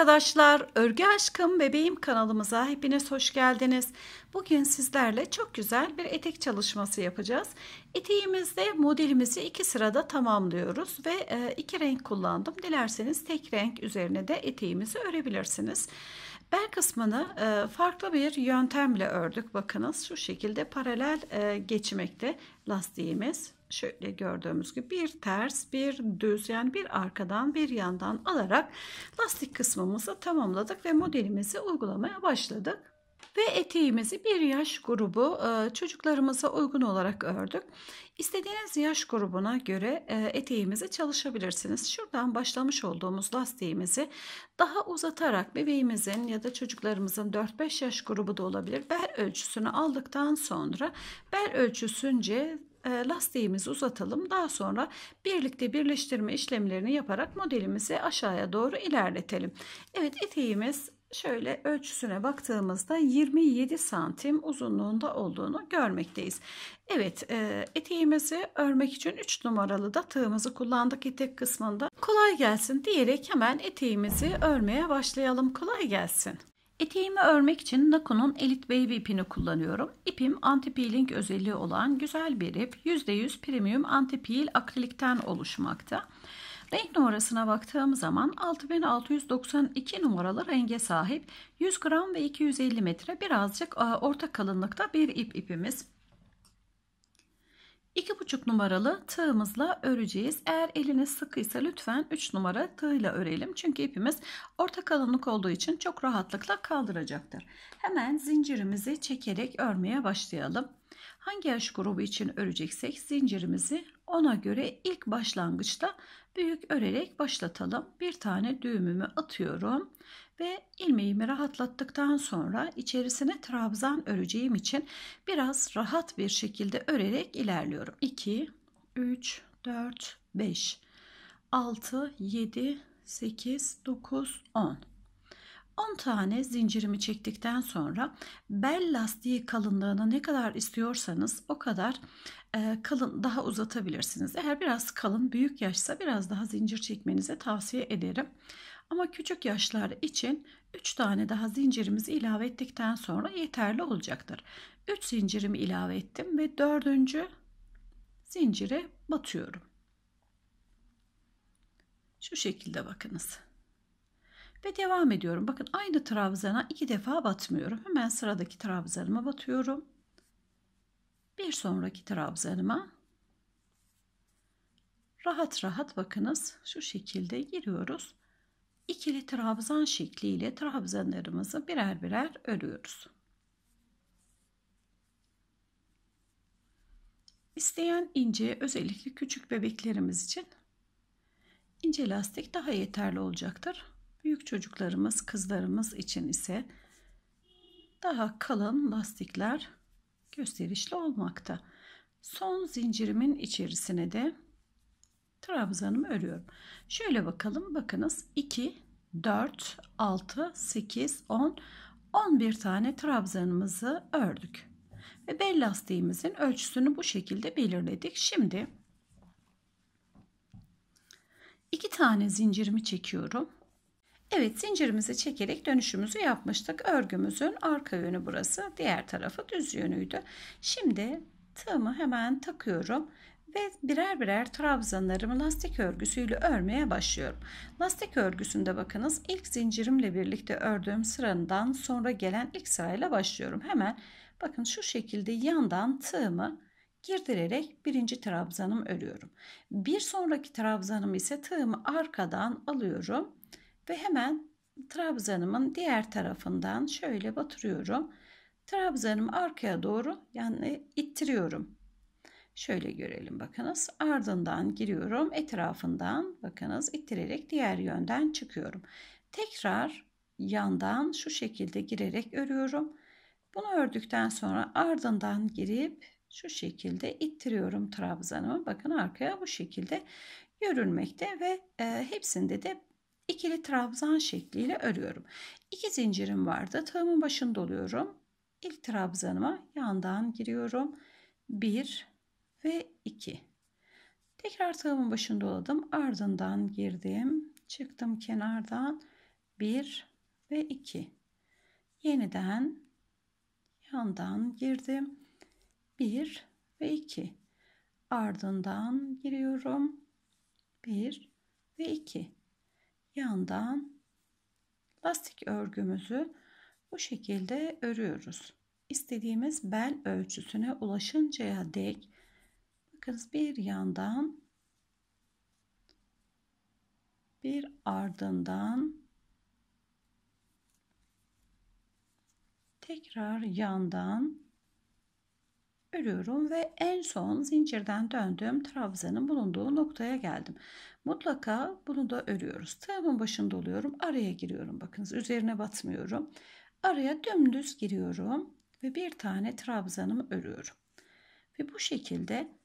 arkadaşlar, Örgü Aşkım Bebeğim kanalımıza hepiniz hoş geldiniz. Bugün sizlerle çok güzel bir etek çalışması yapacağız. Eteğimizde modelimizi iki sırada tamamlıyoruz ve e, iki renk kullandım. Dilerseniz tek renk üzerine de eteğimizi örebilirsiniz. Bel kısmını e, farklı bir yöntemle ördük. Bakınız şu şekilde paralel e, geçmekte lastiğimiz şöyle gördüğümüz gibi bir ters bir düz yani bir arkadan bir yandan alarak lastik kısmımızı tamamladık ve modelimizi uygulamaya başladık. Ve eteğimizi bir yaş grubu e, çocuklarımıza uygun olarak ördük. istediğiniz yaş grubuna göre e, eteğimizi çalışabilirsiniz. Şuradan başlamış olduğumuz lastiğimizi daha uzatarak bebeğimizin ya da çocuklarımızın 4-5 yaş grubu da olabilir. Bel ölçüsünü aldıktan sonra bel ölçüsünce ee, lastiğimizi uzatalım. Daha sonra birlikte birleştirme işlemlerini yaparak modelimizi aşağıya doğru ilerletelim. Evet eteğimiz şöyle ölçüsüne baktığımızda 27 santim uzunluğunda olduğunu görmekteyiz. Evet eteğimizi örmek için 3 numaralı da tığımızı kullandık etek kısmında. Kolay gelsin diyerek hemen eteğimizi örmeye başlayalım. Kolay gelsin. Eteğimi örmek için Nako'nun Elite Baby ipini kullanıyorum. İpim anti-peeling özelliği olan güzel bir ip. %100 premium anti-peel akrilikten oluşmakta. Renk numarasına baktığım zaman 6692 numaralı renge sahip 100 gram ve 250 metre birazcık e, orta kalınlıkta bir ip ipimiz. 2,5 numaralı tığımızla öreceğiz. Eğer eliniz sıkıysa lütfen 3 numara tığıyla örelim. Çünkü ipimiz orta kalınlık olduğu için çok rahatlıkla kaldıracaktır. Hemen zincirimizi çekerek örmeye başlayalım. Hangi yaş grubu için öreceksek zincirimizi ona göre ilk başlangıçta büyük örerek başlatalım. Bir tane düğümümü atıyorum ve ilmeğimi rahatlattıktan sonra içerisine trabzan öreceğim için biraz rahat bir şekilde örerek ilerliyorum. 2, 3, 4, 5, 6, 7, 8, 9, 10. 10 tane zincirimi çektikten sonra bel lastiği kalınlığını ne kadar istiyorsanız o kadar e, kalın daha uzatabilirsiniz. Eğer biraz kalın büyük yaşsa biraz daha zincir çekmenize tavsiye ederim. Ama küçük yaşlar için 3 tane daha zincirimizi ilave ettikten sonra yeterli olacaktır. 3 zincirimi ilave ettim ve 4. zincire batıyorum. Şu şekilde bakınız. Ve devam ediyorum. Bakın aynı trabzana iki defa batmıyorum. Hemen sıradaki trabzanıma batıyorum. Bir sonraki trabzanıma rahat rahat bakınız şu şekilde giriyoruz ikili trabzan şekliyle trabzanlarımızı birer birer örüyoruz. İsteyen ince özellikle küçük bebeklerimiz için ince lastik daha yeterli olacaktır. Büyük çocuklarımız, kızlarımız için ise daha kalın lastikler gösterişli olmakta. Son zincirimin içerisine de trabzanımı örüyorum. Şöyle bakalım bakınız 2, 4, 6, 8, 10, 11 tane trabzanımızı ördük. Ve bel lastiğimizin ölçüsünü bu şekilde belirledik. Şimdi iki tane zincirimi çekiyorum. Evet zincirimizi çekerek dönüşümüzü yapmıştık. Örgümüzün arka yönü burası. Diğer tarafı düz yönüydü. Şimdi tığımı hemen takıyorum ve birer birer trabzanlarımı lastik örgüsüyle örmeye başlıyorum. Lastik örgüsünde bakınız ilk zincirimle birlikte ördüğüm sıradan sonra gelen ilk sırayla başlıyorum. Hemen bakın şu şekilde yandan tığımı girdirerek birinci trabzanımı örüyorum. Bir sonraki trabzanım ise tığımı arkadan alıyorum ve hemen trabzanımın diğer tarafından şöyle batırıyorum. Trabzanımı arkaya doğru yani ittiriyorum Şöyle görelim bakınız. Ardından giriyorum. Etrafından bakınız ittirerek diğer yönden çıkıyorum. Tekrar yandan şu şekilde girerek örüyorum. Bunu ördükten sonra ardından girip şu şekilde ittiriyorum trabzanımı. Bakın arkaya bu şekilde görülmekte ve e, hepsinde de ikili trabzan şekliyle örüyorum. İki zincirim vardı. Tığımın başında oluyorum. İlk trabzanıma yandan giriyorum. 1 ve 2. Tekrar tığımın başında doladım. Ardından girdim. Çıktım kenardan 1 ve 2. Yeniden yandan girdim. 1 ve 2. Ardından giriyorum. 1 ve 2. Yandan lastik örgümüzü bu şekilde örüyoruz. İstediğimiz bel ölçüsüne ulaşıncaya dek Bakınız bir yandan bir ardından tekrar yandan örüyorum ve en son zincirden döndüğüm trabzanın bulunduğu noktaya geldim. Mutlaka bunu da örüyoruz. Tığımın başında oluyorum. Araya giriyorum. Bakınız üzerine batmıyorum. Araya dümdüz giriyorum ve bir tane trabzanımı örüyorum. Ve bu şekilde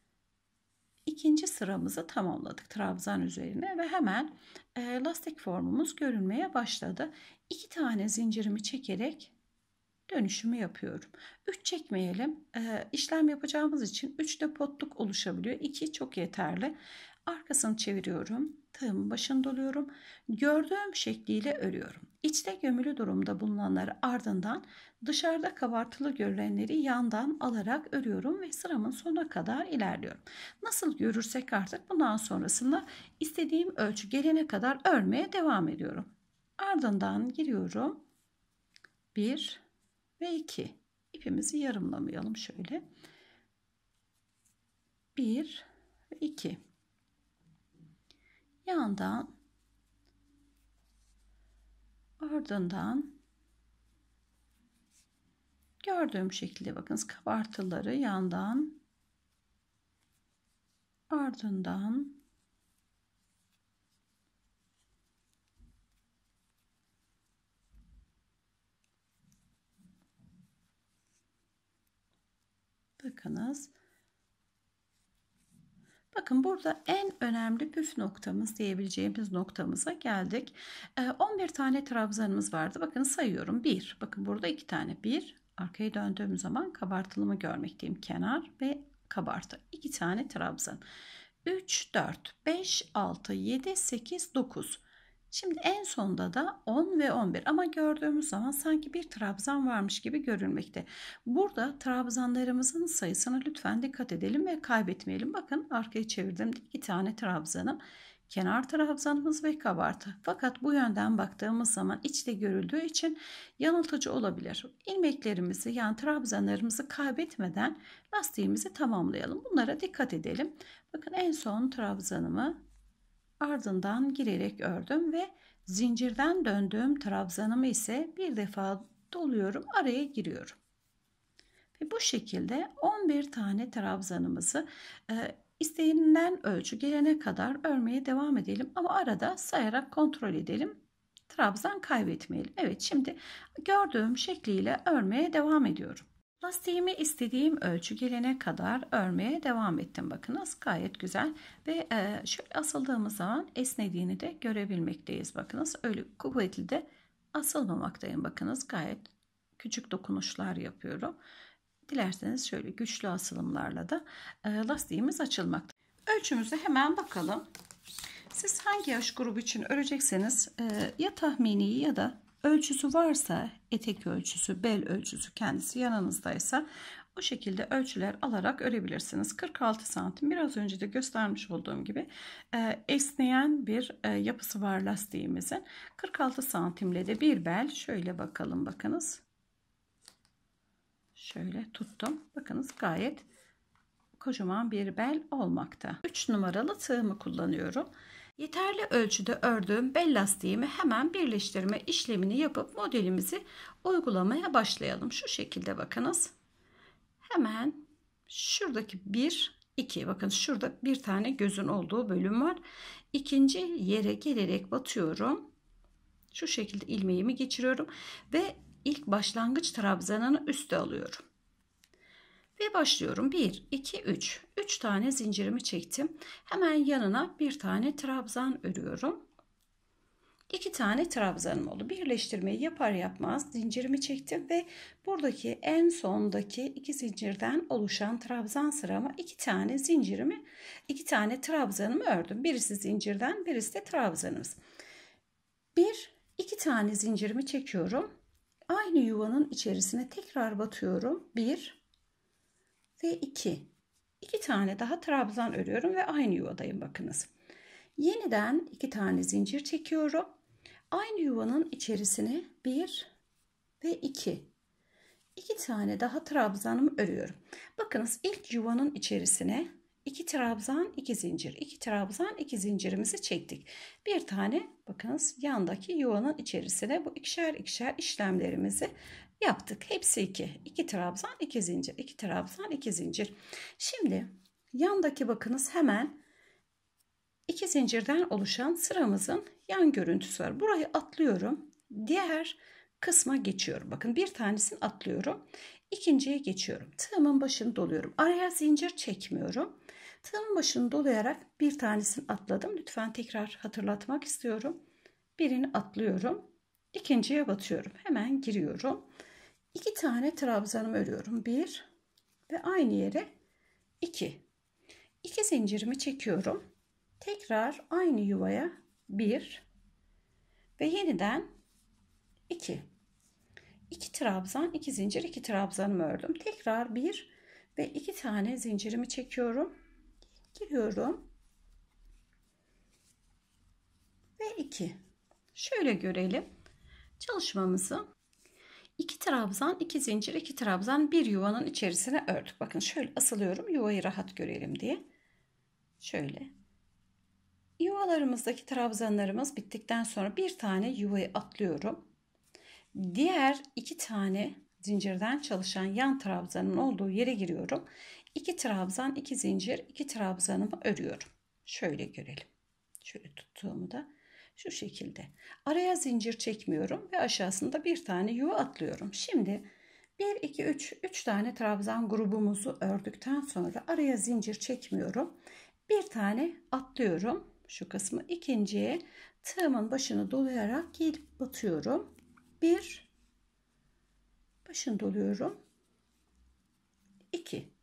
ikinci sıramızı tamamladık trabzan üzerine ve hemen e, lastik formumuz görünmeye başladı. İki tane zincirimi çekerek dönüşümü yapıyorum. 3 çekmeyelim. E, işlem yapacağımız için 3 de potluk oluşabiliyor. 2 çok yeterli. Arkasını çeviriyorum. Tığımın başını doluyorum. Gördüğüm şekliyle örüyorum. İçte gömülü durumda bulunanları ardından dışarıda kabartılı görülenleri yandan alarak örüyorum ve sıramın sonuna kadar ilerliyorum. Nasıl görürsek artık bundan sonrasında istediğim ölçü gelene kadar örmeye devam ediyorum. Ardından giriyorum. 1 ve 2. İpimizi yarımlamayalım şöyle. 1 ve 2. Yandan Ardından gördüğüm şekilde bakınız kabartıları yandan ardından bakınız Bakın burada en önemli püf noktamız diyebileceğimiz noktamıza geldik. 11 ee, tane trabzanımız vardı. Bakın sayıyorum. 1. Bakın burada 2 tane 1. Arkaya döndüğüm zaman kabartılımı görmekteyim. Kenar ve kabartı. 2 tane trabzan. 3, 4, 5, 6, 7, 8, 9. Şimdi en sonda da 10 ve 11 ama gördüğümüz zaman sanki bir trabzan varmış gibi görülmekte. Burada trabzanlarımızın sayısını lütfen dikkat edelim ve kaybetmeyelim. Bakın arkaya çevirdim iki tane trabzanım. Kenar trabzanımız ve kabartı. Fakat bu yönden baktığımız zaman içte görüldüğü için yanıltıcı olabilir. İlmeklerimizi yani trabzanlarımızı kaybetmeden lastiğimizi tamamlayalım. Bunlara dikkat edelim. Bakın en son trabzanımı Ardından girerek ördüm ve zincirden döndüğüm trabzanımı ise bir defa doluyorum araya giriyorum. Ve bu şekilde 11 tane trabzanımızı e, istenilen ölçü gelene kadar örmeye devam edelim ama arada sayarak kontrol edelim. Trabzan kaybetmeyelim. Evet şimdi gördüğüm şekliyle örmeye devam ediyorum. Lastiğimi istediğim ölçü gelene kadar örmeye devam ettim. Bakınız gayet güzel ve e, şöyle asıldığımız zaman esnediğini de görebilmekteyiz. Bakınız öyle kuvvetli de asılmamaktayım. Bakınız gayet küçük dokunuşlar yapıyorum. Dilerseniz şöyle güçlü asılımlarla da e, lastiğimiz açılmakta. Ölçümüze hemen bakalım. Siz hangi yaş grubu için örecekseniz e, ya tahmini ya da Ölçüsü varsa etek ölçüsü, bel ölçüsü kendisi yanınızdaysa o şekilde ölçüler alarak örebilirsiniz. 46 santim biraz önce de göstermiş olduğum gibi e, esneyen bir e, yapısı var lastiğimizin. 46 santimle de bir bel şöyle bakalım bakınız. Şöyle tuttum. Bakınız gayet kocaman bir bel olmakta. 3 numaralı tığımı kullanıyorum. Yeterli ölçüde ördüğüm bel lastiğimi hemen birleştirme işlemini yapıp modelimizi uygulamaya başlayalım. Şu şekilde bakınız. Hemen şuradaki bir iki bakın şurada bir tane gözün olduğu bölüm var. İkinci yere gelerek batıyorum. Şu şekilde ilmeğimi geçiriyorum ve ilk başlangıç trabzanını üste alıyorum. Ve başlıyorum. 1, 2, 3. 3 tane zincirimi çektim. Hemen yanına bir tane trabzan örüyorum. 2 tane trabzanım oldu. Birleştirmeyi yapar yapmaz zincirimi çektim ve buradaki en sondaki iki zincirden oluşan trabzan sırama iki tane zincirimi, iki tane trabzanımı ördüm. Birisi zincirden, birisi de trabzanımız. Bir, iki tane zincirimi çekiyorum. Aynı yuvanın içerisine tekrar batıyorum. Bir, ve 2. 2 tane daha trabzan örüyorum ve aynı yuvadayım bakınız. Yeniden 2 tane zincir çekiyorum. Aynı yuvanın içerisine 1 ve 2. 2 tane daha trabzanımı örüyorum. Bakınız ilk yuvanın içerisine 2 trabzan 2 zincir 2 trabzan 2 zincirimizi çektik. Bir tane bakınız yandaki yuvanın içerisine bu ikişer ikişer işlemlerimizi yaptık. Hepsi 2. 2 trabzan, 2 zincir. 2 trabzan, 2 zincir. Şimdi yandaki bakınız hemen 2 zincirden oluşan sıramızın yan görüntüsü var. Burayı atlıyorum. Diğer kısma geçiyorum. Bakın bir tanesini atlıyorum. ikinciye geçiyorum. Tığımın başını doluyorum. Araya zincir çekmiyorum. Tığımın başını dolayarak bir tanesini atladım. Lütfen tekrar hatırlatmak istiyorum. Birini atlıyorum. ikinciye batıyorum. Hemen giriyorum. 2 tane trabzanımı örüyorum. bir ve aynı yere iki. İki zincirimi çekiyorum. Tekrar aynı yuvaya bir ve yeniden iki. İki trabzan, iki zincir, iki trabzanımı ördüm. Tekrar bir ve iki tane zincirimi çekiyorum. Giriyorum. Ve iki. Şöyle görelim çalışmamızı. 2 trabzan, iki zincir, iki trabzan bir yuvanın içerisine ördük. Bakın şöyle asılıyorum yuvayı rahat görelim diye. Şöyle. Yuvalarımızdaki trabzanlarımız bittikten sonra bir tane yuvayı atlıyorum. Diğer iki tane zincirden çalışan yan trabzanın olduğu yere giriyorum. İki trabzan, iki zincir, iki trabzanımı örüyorum. Şöyle görelim. Şöyle tuttuğumu da şu şekilde. Araya zincir çekmiyorum ve aşağısında bir tane yuva atlıyorum. Şimdi 1, 2, 3, 3 tane trabzan grubumuzu ördükten sonra araya zincir çekmiyorum. Bir tane atlıyorum. Şu kısmı ikinciye tığımın başını dolayarak gelip batıyorum. Bir başını doluyorum. 2,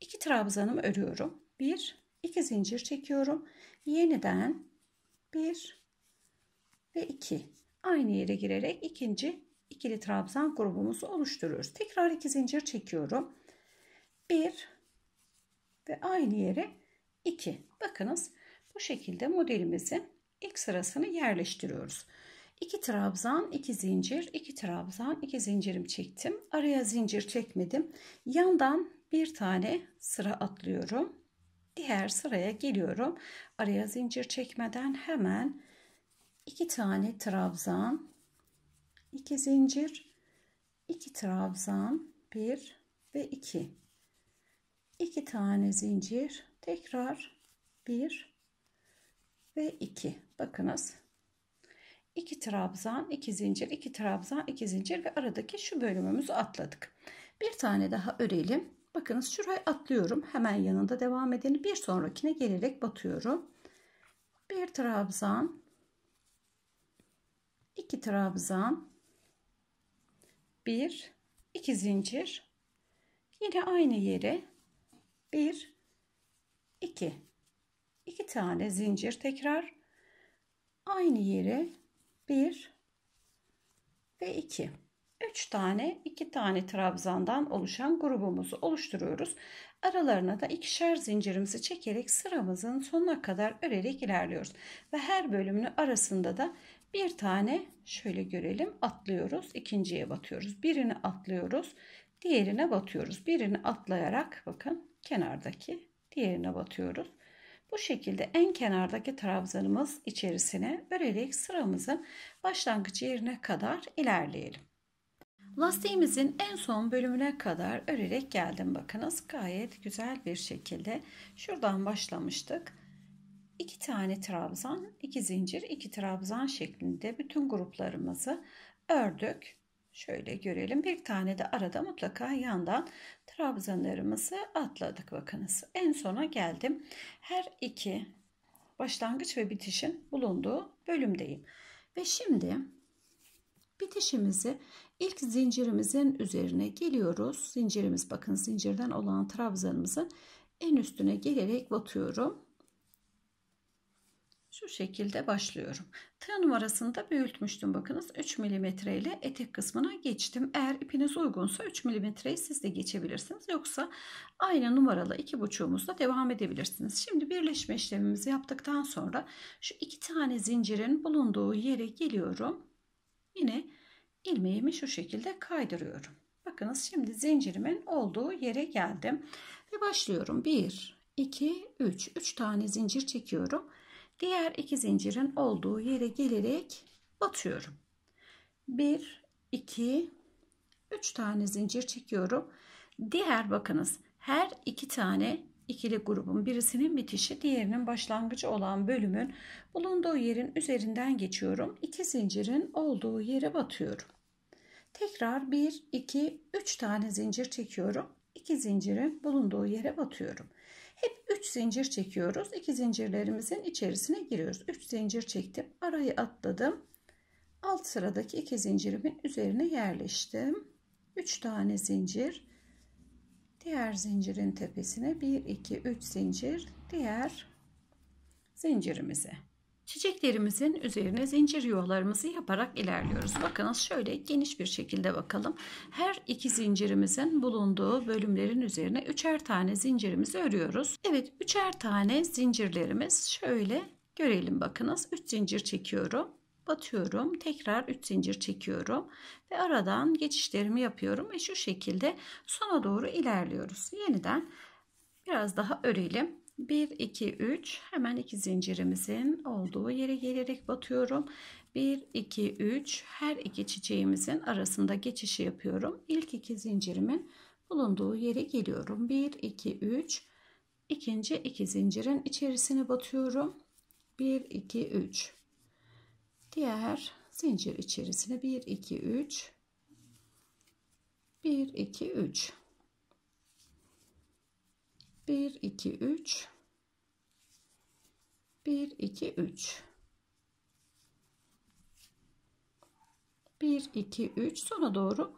2 trabzanımı örüyorum. 1, 2 zincir çekiyorum. Yeniden 1 ve 2. Aynı yere girerek ikinci ikili trabzan grubumuzu oluşturuyoruz. Tekrar iki zincir çekiyorum. 1 ve aynı yere 2. Bakınız bu şekilde modelimizin ilk sırasını yerleştiriyoruz. 2 trabzan, 2 zincir, 2 trabzan, 2 zincirim çektim. Araya zincir çekmedim. Yandan bir tane sıra atlıyorum. Diğer sıraya geliyorum. Araya zincir çekmeden hemen 2 tane trabzan, 2 zincir, 2 trabzan, 1 ve 2. 2 tane zincir, tekrar 1 ve 2. Bakınız. 2 trabzan, 2 zincir, 2 trabzan, 2 zincir ve aradaki şu bölümümüzü atladık. Bir tane daha örelim. Bakınız şurayı atlıyorum. Hemen yanında devam edeni bir sonrakine gelerek batıyorum. Bir trabzan, 2 trabzan 1 2 zincir yine aynı yere 1 2 2 tane zincir tekrar aynı yere 1 ve 2 3 tane 2 tane trabzandan oluşan grubumuzu oluşturuyoruz. Aralarına da ikişer zincirimizi çekerek sıramızın sonuna kadar örerek ilerliyoruz. Ve her bölümün arasında da bir tane şöyle görelim atlıyoruz ikinciye batıyoruz. Birini atlıyoruz diğerine batıyoruz. Birini atlayarak bakın kenardaki diğerine batıyoruz. Bu şekilde en kenardaki trabzanımız içerisine örerek sıramızın başlangıç yerine kadar ilerleyelim. Lastiğimizin en son bölümüne kadar örerek geldim. Bakınız gayet güzel bir şekilde şuradan başlamıştık. 2 tane trabzan, iki zincir, iki trabzan şeklinde bütün gruplarımızı ördük. Şöyle görelim. Bir tane de arada mutlaka yandan trabzanlarımızı atladık bakınız. En sona geldim. Her iki başlangıç ve bitişin bulunduğu bölümdeyim. Ve şimdi bitişimizi ilk zincirimizin üzerine geliyoruz. Zincirimiz bakın zincirden olan trabzanımızın en üstüne gelerek batıyorum şu şekilde başlıyorum. Tığ numarasında büyütmüştüm bakınız 3 mm ile etek kısmına geçtim. Eğer ipiniz uygunsa 3 mm'yi siz de geçebilirsiniz. Yoksa aynı numaralı iki buçuğumuzla devam edebilirsiniz. Şimdi birleşme işlemimizi yaptıktan sonra şu iki tane zincirin bulunduğu yere geliyorum. Yine ilmeğimi şu şekilde kaydırıyorum. Bakınız şimdi zincirimin olduğu yere geldim ve başlıyorum. 1 2 3 3 tane zincir çekiyorum Diğer iki zincirin olduğu yere gelerek batıyorum. 1, 2, 3 tane zincir çekiyorum. Diğer bakınız her iki tane ikili grubun birisinin bitişi diğerinin başlangıcı olan bölümün bulunduğu yerin üzerinden geçiyorum. İki zincirin olduğu yere batıyorum. Tekrar 1, 2, 3 tane zincir çekiyorum. İki zincirin bulunduğu yere batıyorum. Hep 3 zincir çekiyoruz. 2 zincirlerimizin içerisine giriyoruz. 3 zincir çektim. Arayı atladım. Alt sıradaki 2 zincirimin üzerine yerleştim. 3 tane zincir. Diğer zincirin tepesine 1 2 3 zincir diğer zincirimize Çiçeklerimizin üzerine zincir yuvalarımızı yaparak ilerliyoruz. Bakınız şöyle geniş bir şekilde bakalım. Her iki zincirimizin bulunduğu bölümlerin üzerine üçer tane zincirimizi örüyoruz. Evet üçer tane zincirlerimiz şöyle görelim bakınız. üç zincir çekiyorum. Batıyorum. Tekrar 3 zincir çekiyorum. Ve aradan geçişlerimi yapıyorum. Ve şu şekilde sona doğru ilerliyoruz. Yeniden biraz daha örelim. 1 2 3 hemen iki zincirimizin olduğu yere gelerek batıyorum 1 2 3 her iki çiçeğimizin arasında geçişi yapıyorum ilk iki zincirimin bulunduğu yere geliyorum 1 2 3 ikinci iki zincirin içerisine batıyorum 1 2 3 diğer zincir içerisine 1 2 3 1 2 3 1 2 3 1 2 3 1 2 3 sona doğru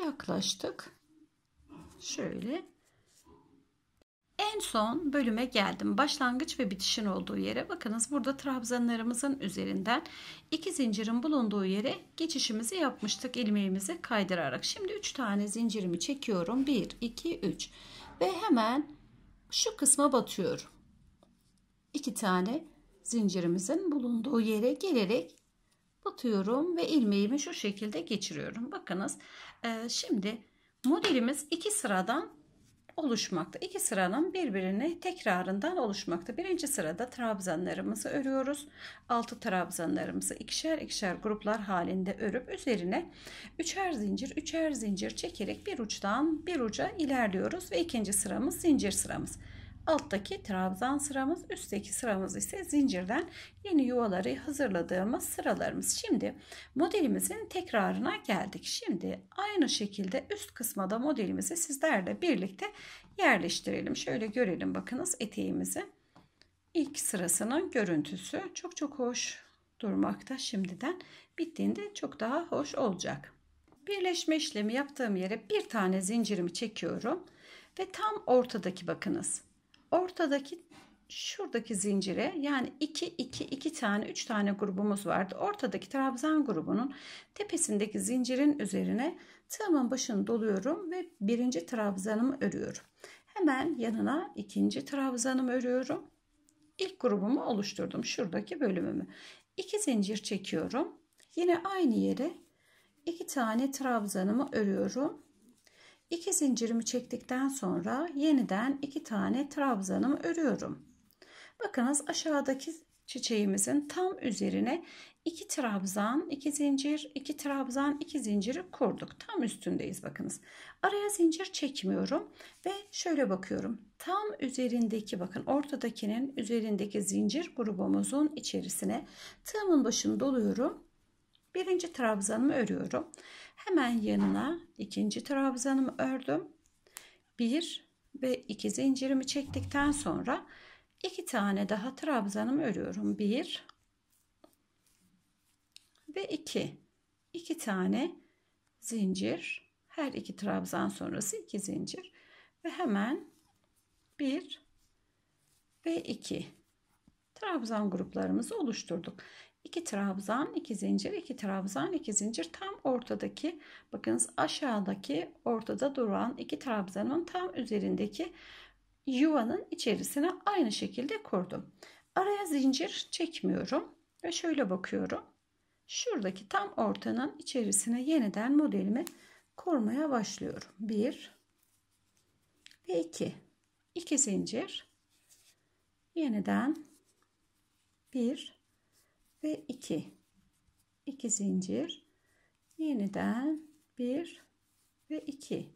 yaklaştık şöyle en son bölüme geldim. Başlangıç ve bitişin olduğu yere bakınız burada trabzanlarımızın üzerinden iki zincirin bulunduğu yere geçişimizi yapmıştık ilmeğimizi kaydırarak. Şimdi 3 tane zincirimi çekiyorum. 1 2 3 ve hemen şu kısma batıyorum iki tane zincirimizin bulunduğu yere gelerek batıyorum ve ilmeğimi şu şekilde geçiriyorum. Bakınız e, şimdi modelimiz iki sıradan oluşmakta. İki sıranın birbirine tekrarından oluşmakta. Birinci sırada trabzanlarımızı örüyoruz. Altı trabzanlarımızı ikişer ikişer gruplar halinde örüp üzerine üçer zincir, üçer zincir çekerek bir uçtan bir uca ilerliyoruz ve ikinci sıramız zincir sıramız. Alttaki trabzan sıramız, üstteki sıramız ise zincirden yeni yuvaları hazırladığımız sıralarımız. Şimdi modelimizin tekrarına geldik. Şimdi aynı şekilde üst kısma da modelimizi sizlerle birlikte yerleştirelim. Şöyle görelim bakınız eteğimizi. İlk sırasının görüntüsü çok çok hoş durmakta şimdiden. Bittiğinde çok daha hoş olacak. Birleşme işlemi yaptığım yere bir tane zincirimi çekiyorum ve tam ortadaki bakınız ortadaki şuradaki zincire yani 2 2 2 tane 3 tane grubumuz vardı. Ortadaki trabzan grubunun tepesindeki zincirin üzerine tığımın başını doluyorum ve birinci trabzanımı örüyorum. Hemen yanına ikinci trabzanımı örüyorum. İlk grubumu oluşturdum şuradaki bölümümü. 2 zincir çekiyorum. Yine aynı yere 2 tane trabzanımı örüyorum İki zincirimi çektikten sonra yeniden iki tane trabzanımı örüyorum. Bakınız aşağıdaki çiçeğimizin tam üzerine iki trabzan, iki zincir, iki trabzan, iki zinciri kurduk. Tam üstündeyiz bakınız. Araya zincir çekmiyorum ve şöyle bakıyorum. Tam üzerindeki bakın ortadakinin üzerindeki zincir grubumuzun içerisine tığımın başını doluyorum. Birinci trabzanımı örüyorum. Hemen yanına ikinci trabzanımı ördüm. 1 ve 2 zincirimi çektikten sonra 2 tane daha trabzanımı örüyorum. 1 ve 2. 2 tane zincir. Her iki trabzan sonrası 2 zincir ve hemen 1 ve 2 trabzan gruplarımızı oluşturduk. 2 trabzan, 2 zincir, 2 trabzan, 2 zincir tam ortadaki bakınız aşağıdaki ortada duran 2 trabzanın tam üzerindeki yuvanın içerisine aynı şekilde kurdum. Araya zincir çekmiyorum ve şöyle bakıyorum. Şuradaki tam ortanın içerisine yeniden modelimi kurmaya başlıyorum. 1 ve 2. 2 zincir. Yeniden 1 ve 2 2 zincir yeniden 1 ve 2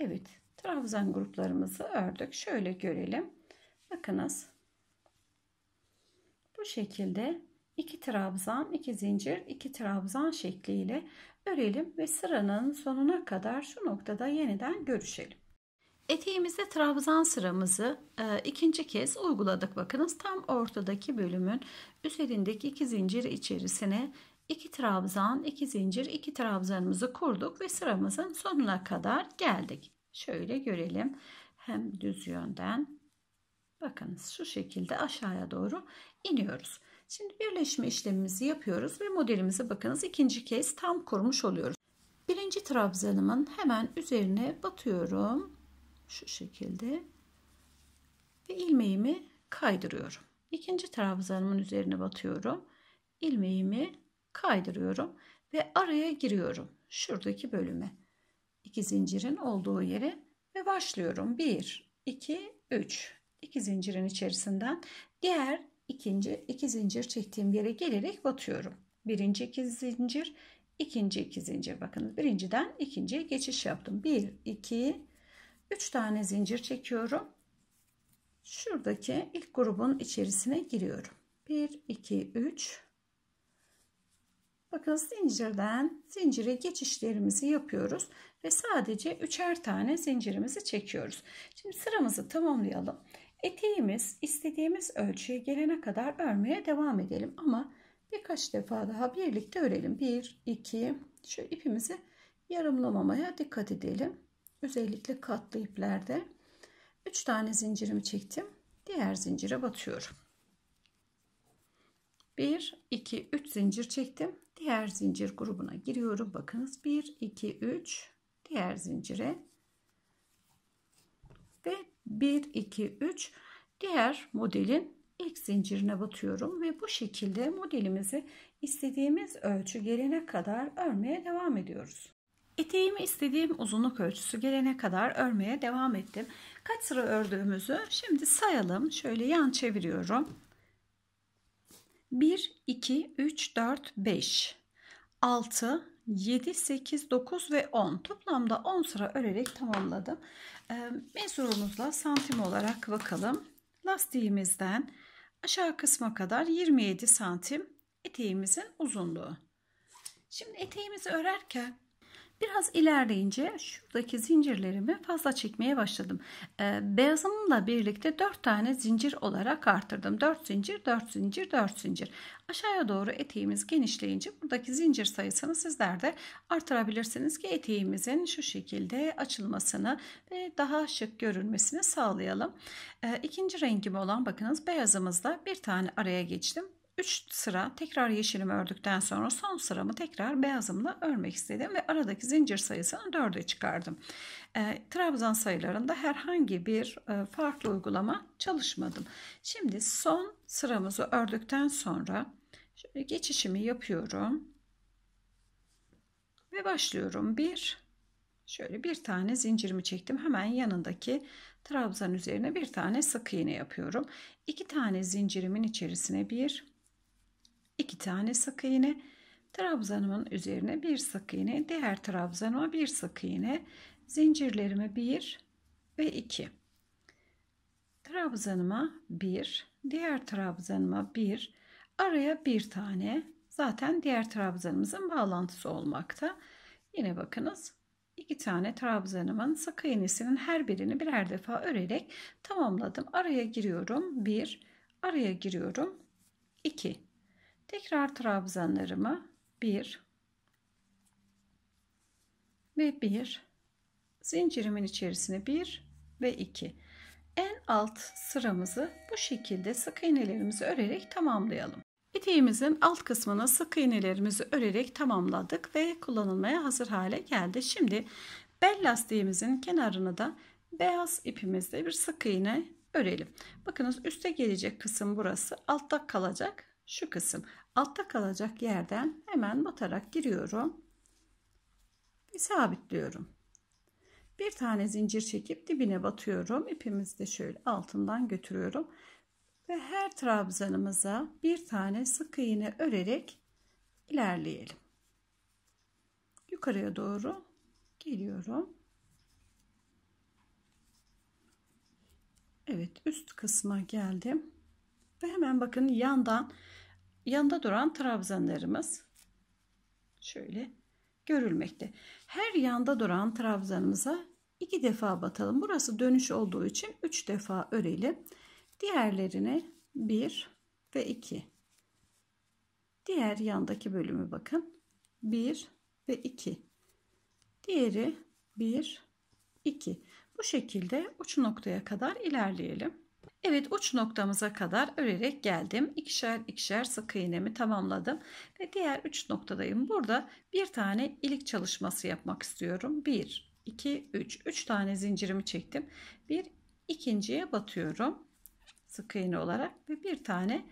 Evet trabzan gruplarımızı ördük şöyle görelim bakınız bu şekilde 2 trabzan 2 zincir 2 trabzan şekliyle örelim ve sıranın sonuna kadar şu noktada yeniden görüşelim Eteğimizde trabzan sıramızı e, ikinci kez uyguladık. Bakınız tam ortadaki bölümün üzerindeki iki zincir içerisine iki trabzan, iki zincir, iki trabzanımızı kurduk ve sıramızın sonuna kadar geldik. Şöyle görelim. Hem düz yönden bakınız şu şekilde aşağıya doğru iniyoruz. Şimdi birleşme işlemimizi yapıyoruz ve modelimizi bakınız ikinci kez tam kurmuş oluyoruz. Birinci trabzanımın hemen üzerine batıyorum şu şekilde. Ve ilmeğimi kaydırıyorum. İkinci trabzanımın üzerine batıyorum. İlmeğimi kaydırıyorum ve araya giriyorum. Şuradaki bölüme. İki zincirin olduğu yere ve başlıyorum. 1, 2, 3. İki zincirin içerisinden diğer ikinci iki zincir çektiğim yere gelerek batıyorum. Birinci iki zincir, ikinci iki zincir. Bakın birinciden ikinciye geçiş yaptım. 1, 2, 3. 3 tane zincir çekiyorum. Şuradaki ilk grubun içerisine giriyorum. 1 2 3 Bakın zincirden zincire geçişlerimizi yapıyoruz ve sadece üçer tane zincirimizi çekiyoruz. Şimdi sıramızı tamamlayalım. Eteğimiz istediğimiz ölçüye gelene kadar örmeye devam edelim ama birkaç defa daha birlikte örelim. 1 2 şu ipimizi yarımlamamaya dikkat edelim. Özellikle katlı iplerde 3 tane zincirimi çektim. Diğer zincire batıyorum. 1 2 3 zincir çektim. Diğer zincir grubuna giriyorum. Bakınız 1 2 3 diğer zincire ve 1 2 3 diğer modelin ilk zincirine batıyorum ve bu şekilde modelimizi istediğimiz ölçü gelene kadar örmeye devam ediyoruz. Eteğimi istediğim uzunluk ölçüsü gelene kadar örmeye devam ettim. Kaç sıra ördüğümüzü şimdi sayalım. Şöyle yan çeviriyorum. 1, 2, 3, 4, 5, 6, 7, 8, 9 ve 10. Toplamda 10 sıra örerek tamamladım. Ee, Mesurumuzla santim olarak bakalım. Lastiğimizden aşağı kısma kadar 27 santim eteğimizin uzunluğu. Şimdi eteğimizi örerken Biraz ilerleyince şuradaki zincirlerimi fazla çekmeye başladım. Ee, beyazımla birlikte 4 tane zincir olarak arttırdım. 4 zincir, 4 zincir, 4 zincir. Aşağıya doğru eteğimiz genişleyince buradaki zincir sayısını sizler de artırabilirsiniz ki eteğimizin şu şekilde açılmasını ve daha şık görünmesini sağlayalım. Ee, ikinci rengim olan bakınız beyazımızla bir tane araya geçtim. 3 sıra tekrar yeşilimi ördükten sonra son sıramı tekrar beyazımla örmek istedim ve aradaki zincir sayısını 4'e çıkardım. E, ee, trabzan sayılarında herhangi bir e, farklı uygulama çalışmadım. Şimdi son sıramızı ördükten sonra şöyle geçişimi yapıyorum ve başlıyorum. 1 şöyle bir tane zincirimi çektim. Hemen yanındaki trabzan üzerine bir tane sık iğne yapıyorum. 2 tane zincirimin içerisine bir 2 tane sık iğne. Trabzanımın üzerine bir sık iğne, diğer trabzanıma bir sık iğne, zincirlerime 1 ve 2. Trabzanıma 1, diğer trabzanıma 1, araya bir tane. Zaten diğer trabzanımızın bağlantısı olmakta. Yine bakınız iki tane trabzanımın sık iğnesinin her birini birer defa örerek tamamladım. Araya giriyorum 1, araya giriyorum 2 Tekrar trabzanlarımı 1 ve 1 zincirimin içerisine 1 ve 2 en alt sıramızı bu şekilde sık iğnelerimizi örerek tamamlayalım. İteğimizin alt kısmına sık iğnelerimizi örerek tamamladık ve kullanılmaya hazır hale geldi. Şimdi bel lastiğimizin kenarını da beyaz ipimizle bir sık iğne örelim. Bakınız üste gelecek kısım burası, altta kalacak şu kısım altta kalacak yerden hemen batarak giriyorum ve sabitliyorum. Bir tane zincir çekip dibine batıyorum. İpimizi de şöyle altından götürüyorum. Ve her trabzanımıza bir tane sık iğne örerek ilerleyelim. Yukarıya doğru geliyorum. Evet üst kısma geldim. Ve hemen bakın yandan yanında duran trabzanlarımız şöyle görülmekte. Her yanda duran trabzanımıza iki defa batalım. Burası dönüş olduğu için üç defa örelim. Diğerlerine bir ve iki. Diğer yandaki bölümü bakın. bir ve iki. Diğeri bir, iki. Bu şekilde uç noktaya kadar ilerleyelim. Evet uç noktamıza kadar örerek geldim. İkişer ikişer sık iğnemi tamamladım. Ve diğer üç noktadayım. Burada bir tane ilik çalışması yapmak istiyorum. Bir, iki, üç. Üç tane zincirimi çektim. Bir ikinciye batıyorum. Sık iğne olarak ve bir tane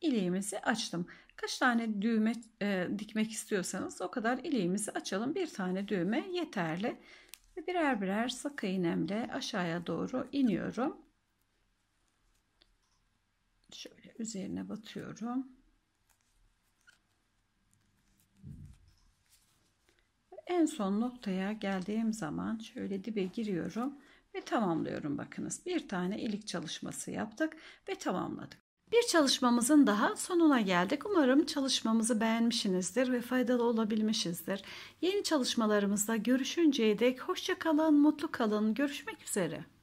iliğimizi açtım. Kaç tane düğme e, dikmek istiyorsanız o kadar iliğimizi açalım. Bir tane düğme yeterli. Birer birer sık iğnemle aşağıya doğru iniyorum Şöyle üzerine batıyorum. En son noktaya geldiğim zaman şöyle dibe giriyorum ve tamamlıyorum bakınız. Bir tane ilik çalışması yaptık ve tamamladık. Bir çalışmamızın daha sonuna geldik. Umarım çalışmamızı beğenmişsinizdir ve faydalı olabilmişizdir. Yeni çalışmalarımızda görüşünceye dek hoşça kalın, mutlu kalın. Görüşmek üzere.